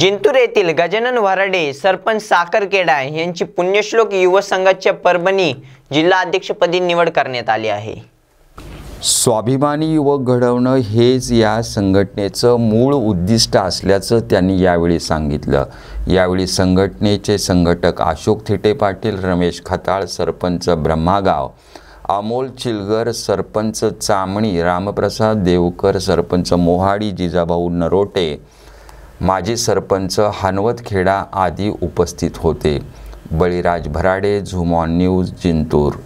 जिंतूर येथील गजानन वराडे सरपंच साखर यांची पुण्यश्लोक युवा संघाच्या परभणी जिल्हा अध्यक्षपदी निवड करण्यात आली आहे स्वाभिमानी युवक घडवणं हेच या संघटनेचं मूळ उद्दिष्ट असल्याचं त्यांनी यावेळी सांगितलं यावेळी संघटनेचे संघटक अशोक थेटे पाटील रमेश खताळ सरपंच ब्रह्मागाव अमोल चिलगर सरपंच चामणी रामप्रसाद देवकर सरपंच मोहाडी जिजाभाऊ नरोटे माजी सरपंच खेडा आदी उपस्थित होते बळीराज भराडे झुमॉन न्यूज जिंतूर